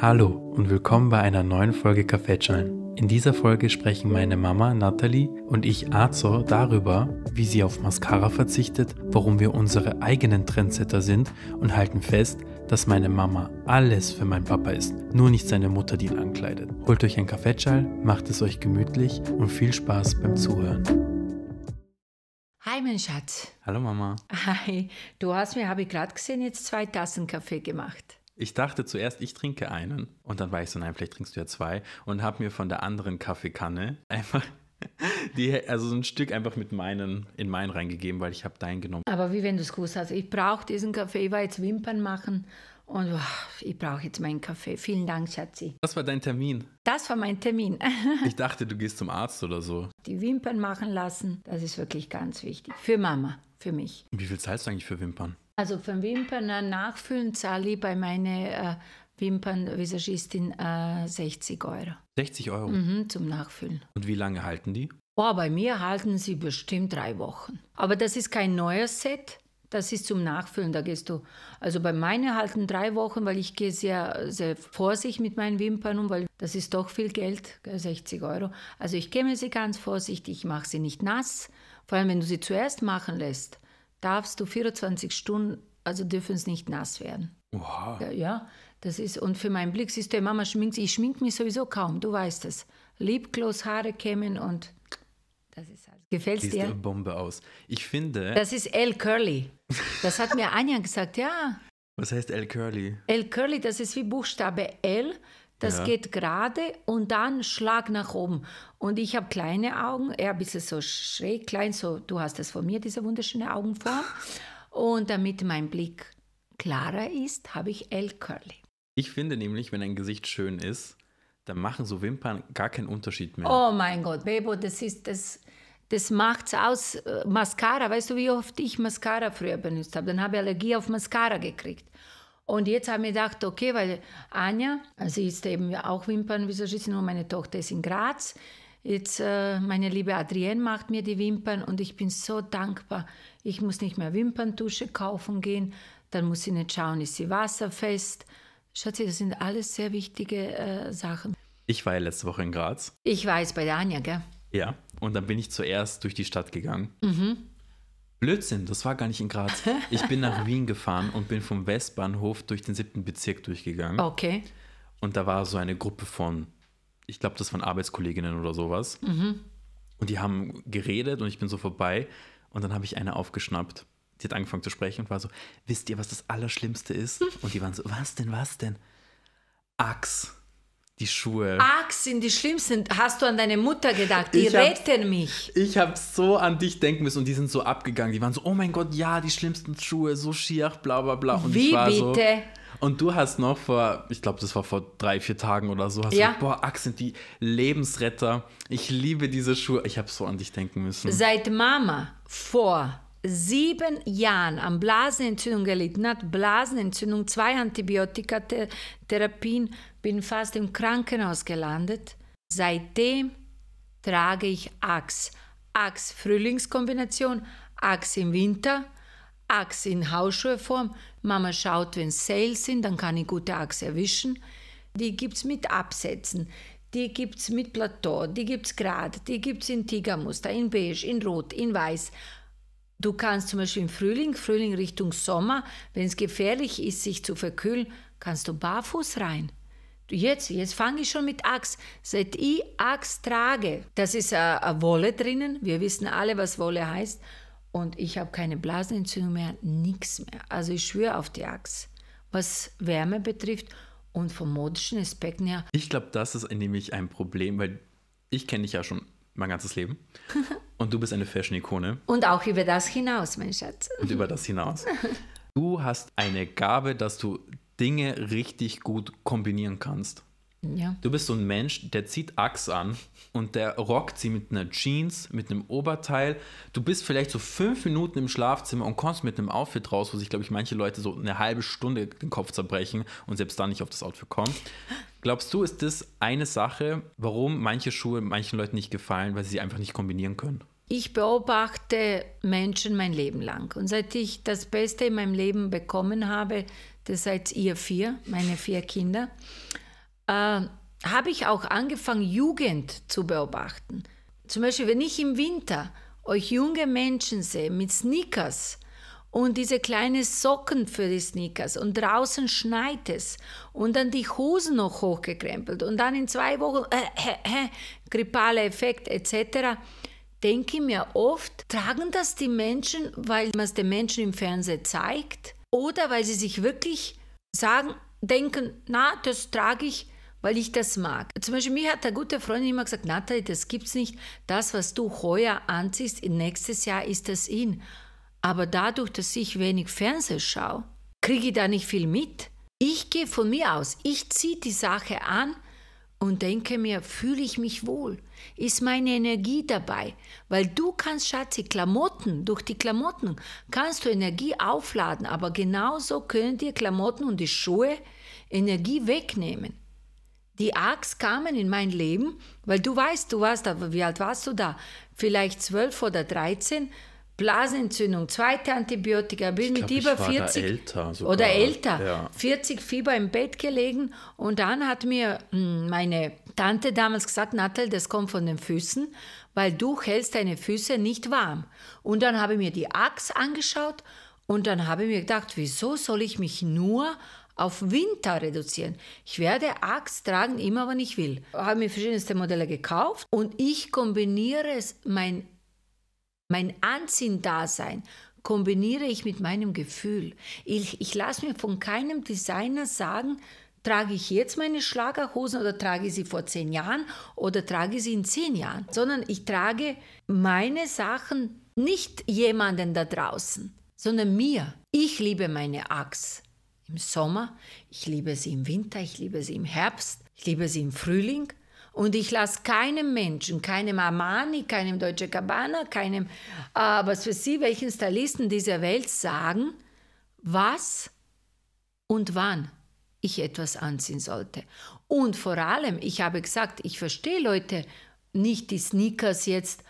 Hallo und willkommen bei einer neuen Folge Kaffeeschein. In dieser Folge sprechen meine Mama Natalie und ich Azor darüber, wie sie auf Mascara verzichtet, warum wir unsere eigenen Trendsetter sind und halten fest, dass meine Mama alles für meinen Papa ist, nur nicht seine Mutter, die ihn ankleidet. Holt euch ein Kaffeeschal, macht es euch gemütlich und viel Spaß beim Zuhören. Hi, mein Schatz. Hallo, Mama. Hi. Du hast mir, habe ich gerade gesehen, jetzt zwei Tassen Kaffee gemacht. Ich dachte zuerst, ich trinke einen. Und dann war ich so, nein, vielleicht trinkst du ja zwei. Und habe mir von der anderen Kaffeekanne einfach die, also so ein Stück einfach mit meinen in meinen reingegeben, weil ich habe deinen genommen. Aber wie wenn du es gewusst hast, ich brauche diesen Kaffee, ich war jetzt Wimpern machen und oh, ich brauche jetzt meinen Kaffee. Vielen Dank, Schatzi. Das war dein Termin. Das war mein Termin. ich dachte, du gehst zum Arzt oder so. Die Wimpern machen lassen, das ist wirklich ganz wichtig. Für Mama, für mich. Wie viel zahlst du eigentlich für Wimpern? Also von Wimpern äh, nachfüllen zahle ich bei meiner äh, Wimpernvisagistin äh, 60 Euro. 60 Euro? Mhm, zum Nachfüllen. Und wie lange halten die? Oh, bei mir halten sie bestimmt drei Wochen. Aber das ist kein neues Set. Das ist zum Nachfüllen, da gehst du. Also bei meiner halten drei Wochen, weil ich gehe sehr, sehr vorsichtig mit meinen Wimpern um, weil das ist doch viel Geld, 60 Euro. Also ich käme sie ganz vorsichtig, ich mache sie nicht nass, vor allem wenn du sie zuerst machen lässt darfst du 24 Stunden, also dürfen es nicht nass werden. Wow. Ja, ja, das ist, und für meinen Blick siehst du, Mama schminkt sich, ich schminke mich sowieso kaum, du weißt es. Lipgloss, Haare kämen und das ist alles. Gefällt dir? eine Bombe aus. Ich finde. Das ist L. Curly. Das hat mir Anja gesagt, ja. Was heißt L. Curly? L. Curly, das ist wie Buchstabe L das ja. geht gerade und dann Schlag nach oben. Und ich habe kleine Augen, eher ein bisschen so schräg, klein, so du hast das von mir, diese wunderschöne Augenform. Und damit mein Blick klarer ist, habe ich L-Curly. Ich finde nämlich, wenn ein Gesicht schön ist, dann machen so Wimpern gar keinen Unterschied mehr. Oh mein Gott, Bebo, das ist das. Das macht's aus. Äh, Mascara, weißt du, wie oft ich Mascara früher benutzt habe? Dann habe ich Allergie auf Mascara gekriegt. Und jetzt haben wir gedacht, okay, weil Anja, sie also ist eben auch Wimpernvisagistin nur meine Tochter ist in Graz. Jetzt, äh, meine liebe Adrienne macht mir die Wimpern und ich bin so dankbar. Ich muss nicht mehr Wimperntusche kaufen gehen, dann muss ich nicht schauen, ist sie wasserfest. Schatzi, das sind alles sehr wichtige äh, Sachen. Ich war ja letzte Woche in Graz. Ich war jetzt bei der Anja, gell? Ja, und dann bin ich zuerst durch die Stadt gegangen. Mhm. Blödsinn, das war gar nicht in Graz. Ich bin nach Wien gefahren und bin vom Westbahnhof durch den siebten Bezirk durchgegangen. Okay. Und da war so eine Gruppe von, ich glaube, das waren Arbeitskolleginnen oder sowas. Mhm. Und die haben geredet und ich bin so vorbei. Und dann habe ich eine aufgeschnappt. Die hat angefangen zu sprechen und war so: Wisst ihr, was das Allerschlimmste ist? Und die waren so: Was denn, was denn? Axt. Die Schuhe. Arg sind die schlimmsten. Hast du an deine Mutter gedacht? Die ich retten hab, mich. Ich habe so an dich denken müssen und die sind so abgegangen. Die waren so, oh mein Gott, ja, die schlimmsten Schuhe, so schier, bla bla bla. Und Wie bitte? So, und du hast noch vor, ich glaube, das war vor drei, vier Tagen oder so, hast ja. gesagt, boah, Ax sind die Lebensretter. Ich liebe diese Schuhe. Ich habe so an dich denken müssen. Seit Mama vor sieben Jahren an Blasenentzündung gelitten hat, Blasenentzündung, zwei Antibiotika-Therapien, bin fast im Krankenhaus gelandet. Seitdem trage ich Axt. Axt Frühlingskombination, Axt im Winter, Axt in Hausschuheform. Mama schaut, wenn Sales sind, dann kann ich gute Axt erwischen. Die gibt's mit Absätzen, die gibt's mit Plateau, die gibt's gerade, die gibt's in Tigermuster, in beige, in rot, in weiß. Du kannst zum Beispiel im Frühling, Frühling Richtung Sommer, wenn es gefährlich ist, sich zu verkühlen, kannst du barfuß rein. Jetzt, jetzt fange ich schon mit Axt. Seit ich Axt trage, das ist eine Wolle drinnen. Wir wissen alle, was Wolle heißt. Und ich habe keine Blasenentzündung mehr, nichts mehr. Also ich schwöre auf die Axt. Was Wärme betrifft und vom modischen Aspekt her. Ich glaube, das ist nämlich ein Problem, weil ich kenne dich ja schon mein ganzes Leben. Und du bist eine Fashion-Ikone. Und auch über das hinaus, mein Schatz. Und über das hinaus. Du hast eine Gabe, dass du Dinge richtig gut kombinieren kannst. Ja. Du bist so ein Mensch, der zieht Axt an und der rockt sie mit einer Jeans, mit einem Oberteil. Du bist vielleicht so fünf Minuten im Schlafzimmer und kommst mit einem Outfit raus, wo sich, glaube ich, manche Leute so eine halbe Stunde den Kopf zerbrechen und selbst dann nicht auf das Outfit kommen. Glaubst du, ist das eine Sache, warum manche Schuhe manchen Leuten nicht gefallen, weil sie sie einfach nicht kombinieren können? Ich beobachte Menschen mein Leben lang. Und seit ich das Beste in meinem Leben bekommen habe, das seid ihr vier, meine vier Kinder, äh, habe ich auch angefangen, Jugend zu beobachten. Zum Beispiel, wenn ich im Winter euch junge Menschen sehe mit Sneakers, und diese kleinen Socken für die Sneakers und draußen schneit es und dann die Hosen noch hochgekrempelt und dann in zwei Wochen äh, äh, äh, grippale Effekt etc. Denke ich mir oft, tragen das die Menschen, weil man es den Menschen im Fernsehen zeigt oder weil sie sich wirklich sagen, denken, na, das trage ich, weil ich das mag. Zum Beispiel, mir hat eine gute Freundin immer gesagt, Nathalie, das gibt's nicht. Das, was du heuer anziehst, nächstes Jahr ist das in. Aber dadurch, dass ich wenig Fernsehen schaue, kriege ich da nicht viel mit. Ich gehe von mir aus, ich ziehe die Sache an, und denke mir, fühle ich mich wohl? Ist meine Energie dabei? Weil du kannst, Schatzi, Klamotten, durch die Klamotten kannst du Energie aufladen, aber genauso können dir Klamotten und die Schuhe Energie wegnehmen. Die Axt kamen in mein Leben, weil du weißt, du warst da, wie alt warst du da? Vielleicht zwölf oder dreizehn Blasentzündung, zweite Antibiotika, bin glaub, mit über 40 älter oder älter, ja. 40 Fieber im Bett gelegen und dann hat mir hm, meine Tante damals gesagt, Nattel, das kommt von den Füßen, weil du hältst deine Füße nicht warm. Und dann habe ich mir die Axt angeschaut und dann habe ich mir gedacht, wieso soll ich mich nur auf Winter reduzieren. Ich werde Axt tragen, immer wenn ich will. Ich Habe mir verschiedenste Modelle gekauft und ich kombiniere es mein mein Anziehendasein kombiniere ich mit meinem Gefühl. Ich, ich lasse mir von keinem Designer sagen, trage ich jetzt meine Schlagerhosen oder trage ich sie vor zehn Jahren oder trage ich sie in zehn Jahren, sondern ich trage meine Sachen nicht jemanden da draußen, sondern mir. Ich liebe meine Axt im Sommer, ich liebe sie im Winter, ich liebe sie im Herbst, ich liebe sie im Frühling und ich lasse keinem Menschen, keinem Armani, keinem Deutsche Cabana, keinem, äh, was für Sie, welchen Stylisten dieser Welt sagen, was und wann ich etwas anziehen sollte. Und vor allem, ich habe gesagt, ich verstehe Leute nicht, die Sneakers jetzt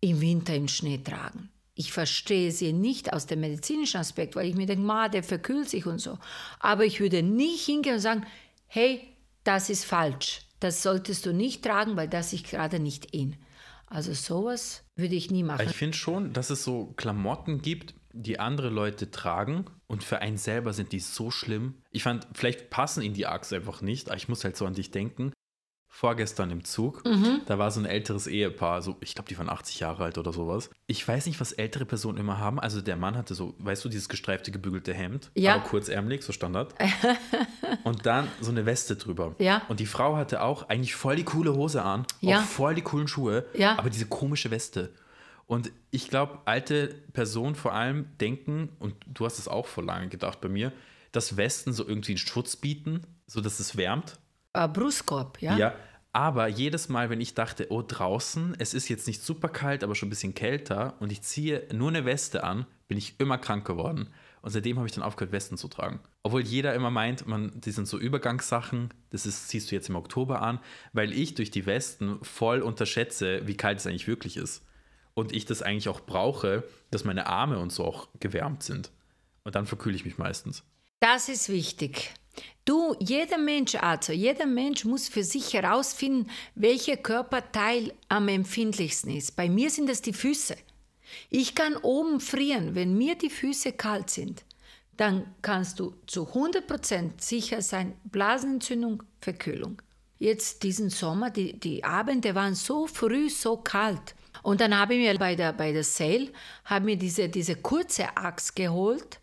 im Winter im Schnee tragen. Ich verstehe sie nicht aus dem medizinischen Aspekt, weil ich mir denke, ma, der verkühlt sich und so. Aber ich würde nicht hingehen und sagen, hey, das ist falsch das solltest du nicht tragen, weil das ist gerade nicht in. Also sowas würde ich nie machen. Ich finde schon, dass es so Klamotten gibt, die andere Leute tragen und für einen selber sind die so schlimm. Ich fand, vielleicht passen in die Arcs einfach nicht, aber ich muss halt so an dich denken vorgestern im Zug. Mhm. Da war so ein älteres Ehepaar, so ich glaube, die waren 80 Jahre alt oder sowas. Ich weiß nicht, was ältere Personen immer haben. Also der Mann hatte so, weißt du, dieses gestreifte gebügelte Hemd, ja. aber kurzärmlich, so Standard. und dann so eine Weste drüber. Ja. Und die Frau hatte auch eigentlich voll die coole Hose an, ja. auch voll die coolen Schuhe, ja. aber diese komische Weste. Und ich glaube, alte Personen vor allem denken, und du hast es auch vor lange gedacht bei mir, dass Westen so irgendwie einen Schutz bieten, so dass es wärmt äh, Brustkorb, ja? Ja, aber jedes Mal, wenn ich dachte, oh, draußen, es ist jetzt nicht super kalt, aber schon ein bisschen kälter und ich ziehe nur eine Weste an, bin ich immer krank geworden. Und seitdem habe ich dann aufgehört, Westen zu tragen. Obwohl jeder immer meint, man, die sind so Übergangssachen, das ist, ziehst du jetzt im Oktober an, weil ich durch die Westen voll unterschätze, wie kalt es eigentlich wirklich ist. Und ich das eigentlich auch brauche, dass meine Arme und so auch gewärmt sind. Und dann verkühle ich mich meistens. Das ist wichtig. Du, jeder Mensch also, jeder Mensch muss für sich herausfinden, welcher Körperteil am empfindlichsten ist. Bei mir sind es die Füße. Ich kann oben frieren, wenn mir die Füße kalt sind. Dann kannst du zu 100% sicher sein, Blasenentzündung, Verkühlung. Jetzt diesen Sommer, die, die Abende waren so früh, so kalt. Und dann habe ich mir bei der, bei der Sale, habe mir diese, diese kurze Axt geholt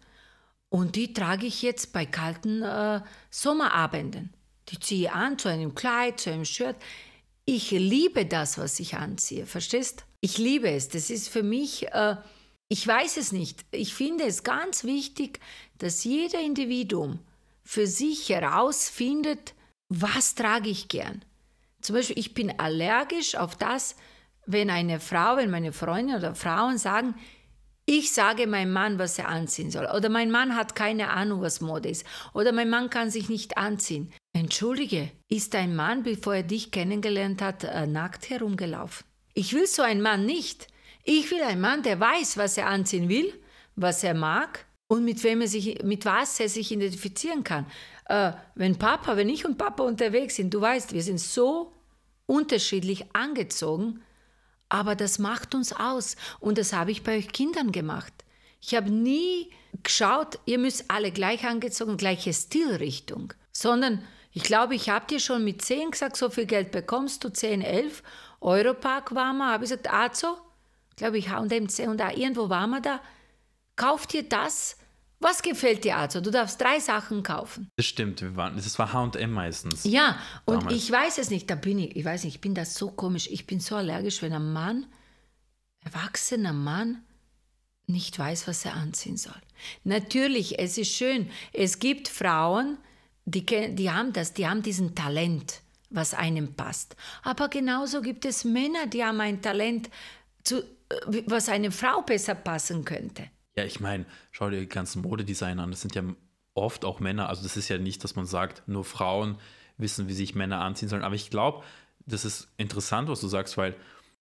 und die trage ich jetzt bei kalten äh, Sommerabenden. Die ziehe ich an zu einem Kleid, zu einem Shirt. Ich liebe das, was ich anziehe, verstehst? Ich liebe es. Das ist für mich, äh, ich weiß es nicht. Ich finde es ganz wichtig, dass jeder Individuum für sich herausfindet, was trage ich gern. Zum Beispiel, ich bin allergisch auf das, wenn eine Frau, wenn meine Freunde oder Frauen sagen, ich sage meinem Mann, was er anziehen soll. Oder mein Mann hat keine Ahnung, was Mode ist. Oder mein Mann kann sich nicht anziehen. Entschuldige, ist dein Mann, bevor er dich kennengelernt hat, äh, nackt herumgelaufen? Ich will so einen Mann nicht. Ich will einen Mann, der weiß, was er anziehen will, was er mag und mit wem er sich, mit was er sich identifizieren kann. Äh, wenn Papa, wenn ich und Papa unterwegs sind, du weißt, wir sind so unterschiedlich angezogen, aber das macht uns aus. Und das habe ich bei euch Kindern gemacht. Ich habe nie geschaut, ihr müsst alle gleich angezogen, gleiche Stilrichtung. Sondern ich glaube, ich habe dir schon mit 10 gesagt, so viel Geld bekommst du, 10, 11. Europark war mal, habe ich gesagt, Azo, also, glaube ich, H&M, C&A, irgendwo waren wir da. Kauft ihr das, was gefällt dir also? Du darfst drei Sachen kaufen. Das stimmt, wir waren, das war H&M meistens. Ja, und damals. ich weiß es nicht, da bin ich, ich weiß nicht, ich bin das so komisch, ich bin so allergisch, wenn ein Mann, erwachsener Mann, nicht weiß, was er anziehen soll. Natürlich, es ist schön, es gibt Frauen, die, die haben das, die haben diesen Talent, was einem passt. Aber genauso gibt es Männer, die haben ein Talent, zu, äh, was eine Frau besser passen könnte. Ja, ich meine, schau dir die ganzen Modedesigner an. Das sind ja oft auch Männer. Also das ist ja nicht, dass man sagt, nur Frauen wissen, wie sich Männer anziehen sollen. Aber ich glaube, das ist interessant, was du sagst, weil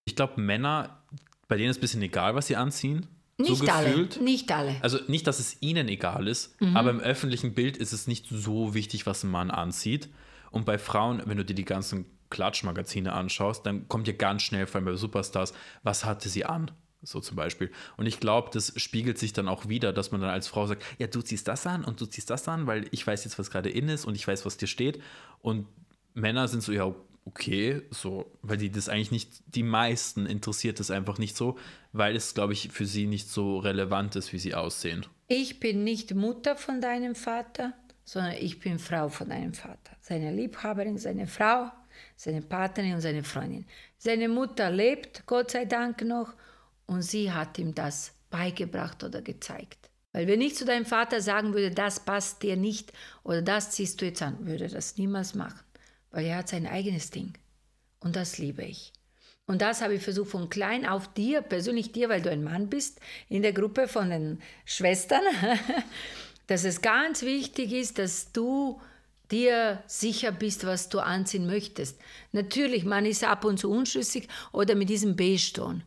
ich glaube, Männer, bei denen ist ein bisschen egal, was sie anziehen. Nicht so alle, nicht alle. Also nicht, dass es ihnen egal ist, mhm. aber im öffentlichen Bild ist es nicht so wichtig, was ein Mann anzieht. Und bei Frauen, wenn du dir die ganzen Klatschmagazine anschaust, dann kommt dir ganz schnell, vor allem bei Superstars, was hatte sie an? So zum Beispiel. Und ich glaube, das spiegelt sich dann auch wieder, dass man dann als Frau sagt, ja, du ziehst das an und du ziehst das an, weil ich weiß jetzt, was gerade in ist und ich weiß, was dir steht. Und Männer sind so, ja, okay, so, weil die das eigentlich nicht, die meisten interessiert es einfach nicht so, weil es, glaube ich, für sie nicht so relevant ist, wie sie aussehen. Ich bin nicht Mutter von deinem Vater, sondern ich bin Frau von deinem Vater. Seine Liebhaberin, seine Frau, seine Partnerin und seine Freundin. Seine Mutter lebt, Gott sei Dank noch, und sie hat ihm das beigebracht oder gezeigt. Weil wenn ich zu deinem Vater sagen würde, das passt dir nicht oder das ziehst du jetzt an, würde er das niemals machen, weil er hat sein eigenes Ding und das liebe ich. Und das habe ich versucht von klein auf dir, persönlich dir, weil du ein Mann bist, in der Gruppe von den Schwestern, dass es ganz wichtig ist, dass du dir sicher bist, was du anziehen möchtest. Natürlich, man ist ab und zu unschlüssig oder mit diesem Beige-Ton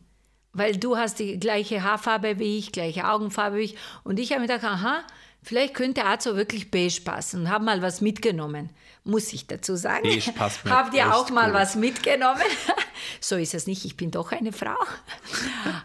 weil du hast die gleiche Haarfarbe wie ich, gleiche Augenfarbe wie ich. Und ich habe mir gedacht, aha, vielleicht könnte Azo wirklich beige passen und habe mal was mitgenommen, muss ich dazu sagen. Beige passt mir. Habt ihr auch mal gut. was mitgenommen? so ist es nicht, ich bin doch eine Frau.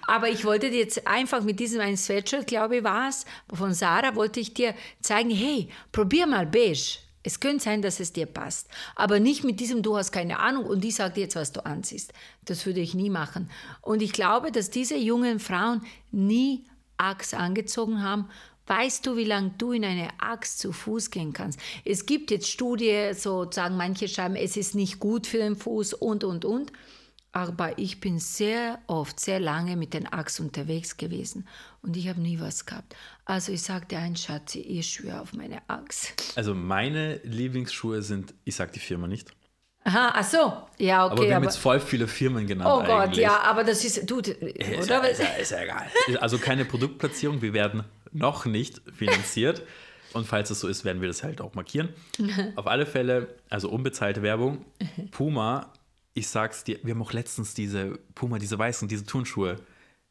Aber ich wollte dir jetzt einfach mit diesem einen Sweatshirt, glaube ich, war es, von Sarah, wollte ich dir zeigen, hey, probier mal beige. Es könnte sein, dass es dir passt, aber nicht mit diesem, du hast keine Ahnung und die sagt jetzt, was du anziehst. Das würde ich nie machen. Und ich glaube, dass diese jungen Frauen nie Axt angezogen haben. Weißt du, wie lange du in eine Axt zu Fuß gehen kannst? Es gibt jetzt Studien, sozusagen, manche schreiben, es ist nicht gut für den Fuß und, und, und aber ich bin sehr oft, sehr lange mit den Axt unterwegs gewesen und ich habe nie was gehabt. Also ich sagte ein Schatzi, ich schwöre auf meine Axt. Also meine Lieblingsschuhe sind, ich sage die Firma nicht. Aha, ach so, ja, okay. Aber wir haben jetzt voll viele Firmen genannt. Oh Gott, eigentlich. ja, aber das ist, du, oder? Ist ja, ist, ist ja egal. Also keine Produktplatzierung, wir werden noch nicht finanziert. Und falls es so ist, werden wir das halt auch markieren. Auf alle Fälle, also unbezahlte Werbung. Puma ich sag's dir, wir haben auch letztens diese Puma, diese weißen, diese Turnschuhe,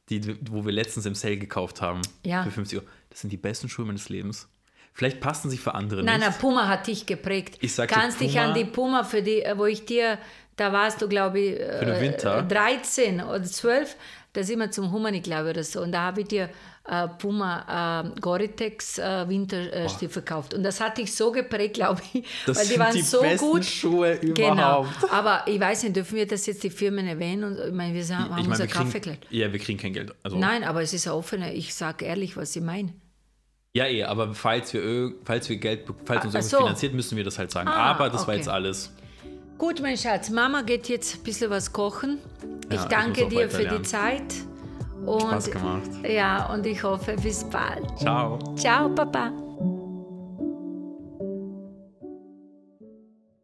die, wo wir letztens im Sale gekauft haben. Ja. Für 50 Euro. Das sind die besten Schuhe meines Lebens. Vielleicht passen sie für andere nein, nicht. Nein, nein, Puma hat dich geprägt. Ich sag Kannst dir, Puma, dich an die Puma, für die, äh, wo ich dir, da warst du, glaube ich, für 13 äh, oder 12, da sind wir zum Humanik, glaube ich, oder so. Und da habe ich dir äh, Puma äh, gore äh, Winterstiefel oh. gekauft. Und das hat dich so geprägt, glaube ich, das weil die waren die so gut. Schuhe genau. überhaupt. Genau. Aber ich weiß nicht, dürfen wir das jetzt die Firmen erwähnen? Und, ich meine, wir haben ich mein, unser Kaffee kriegen, Ja, wir kriegen kein Geld. Also Nein, aber es ist ja offener. Ich sage ehrlich, was ich meine. Ja, eh, aber falls wir, falls wir Geld, falls ah, uns irgendwas so. finanziert, müssen wir das halt sagen. Ah, aber das okay. war jetzt alles. Gut, mein Schatz, Mama geht jetzt ein bisschen was kochen. Ja, ich danke ich dir für die Zeit. Und, Spaß gemacht. Ja, und ich hoffe, bis bald. Ciao. Ciao, Papa.